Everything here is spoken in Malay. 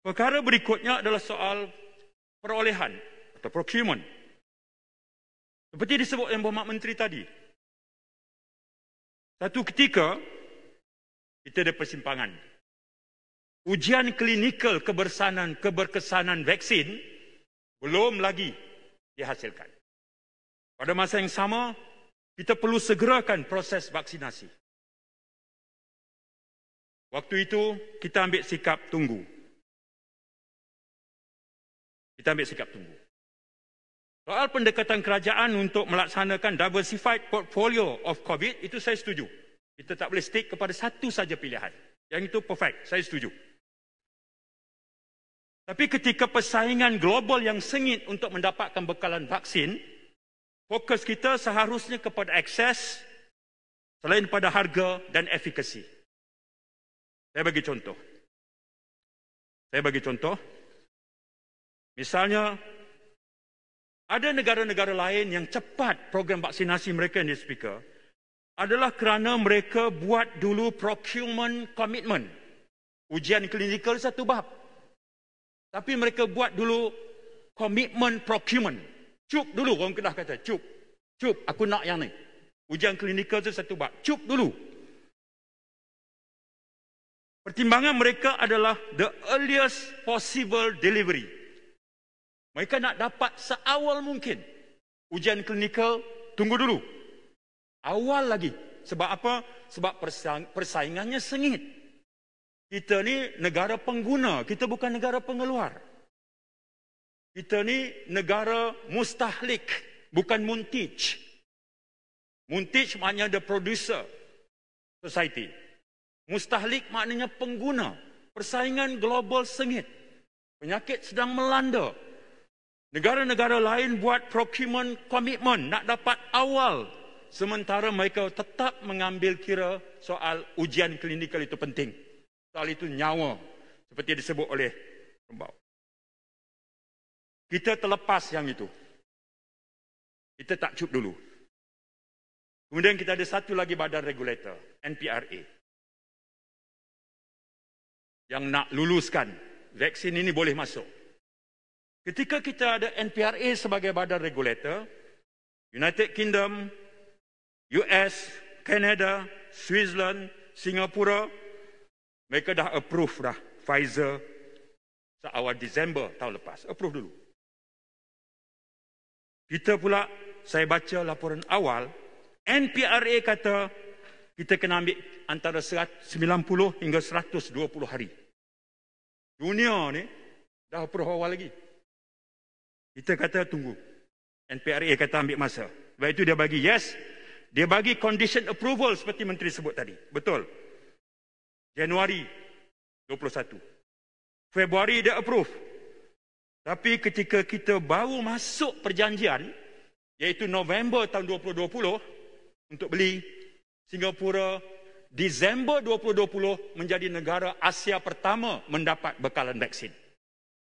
Perkara berikutnya adalah soal perolehan atau procurement. Seperti disebut oleh Bapak Menteri tadi. Satu ketika, kita ada persimpangan. Ujian klinikal kebersanan, keberkesanan vaksin belum lagi dihasilkan. Pada masa yang sama, kita perlu segerakan proses vaksinasi. Waktu itu, kita ambil sikap tunggu kita ambil sikap tunggu. Soal pendekatan kerajaan untuk melaksanakan diversified portfolio of COVID, itu saya setuju. Kita tak boleh stick kepada satu saja pilihan. Yang itu perfect, saya setuju. Tapi ketika persaingan global yang sengit untuk mendapatkan bekalan vaksin, fokus kita seharusnya kepada akses selain pada harga dan efikasi. Saya bagi contoh. Saya bagi contoh. Misalnya, ada negara-negara lain yang cepat program vaksinasi mereka ni, Speaker, adalah kerana mereka buat dulu procurement commitment. Ujian klinikal satu bab. Tapi mereka buat dulu commitment procurement. Cuk dulu, orang kena kata, cuk, cuk. aku nak yang ni. Ujian klinikal tu satu bab. Cuk dulu. Pertimbangan mereka adalah the earliest possible delivery. Mereka nak dapat seawal mungkin. Ujian klinikal, tunggu dulu. Awal lagi. Sebab apa? Sebab persaingannya sengit. Kita ni negara pengguna. Kita bukan negara pengeluar. Kita ni negara mustahlik. Bukan muntij. Muntij maknanya the producer society. Mustahlik maknanya pengguna. Persaingan global sengit. Penyakit sedang melanda. Negara-negara lain buat procurement komitmen nak dapat awal sementara mereka tetap mengambil kira soal ujian klinikal itu penting. Soal itu nyawa seperti disebut oleh Rembau. Kita terlepas yang itu. Kita tak cub dulu. Kemudian kita ada satu lagi badan regulator, NPRA. Yang nak luluskan vaksin ini boleh masuk Ketika kita ada NPRA sebagai badan regulator, United Kingdom, US, Canada, Switzerland, Singapura, mereka dah approve dah Pfizer seawal Disember tahun lepas. Approve dulu. Kita pula, saya baca laporan awal, NPRA kata kita kena ambil antara 90 hingga 120 hari. Dunia ni dah approve awal lagi. Kita kata tunggu. NPRA kata ambil masa. Sebab itu dia bagi yes. Dia bagi condition approval seperti menteri sebut tadi. Betul. Januari 21. Februari dia approve. Tapi ketika kita baru masuk perjanjian, iaitu November tahun 2020 untuk beli Singapura Disember 2020 menjadi negara Asia pertama mendapat bekalan vaksin.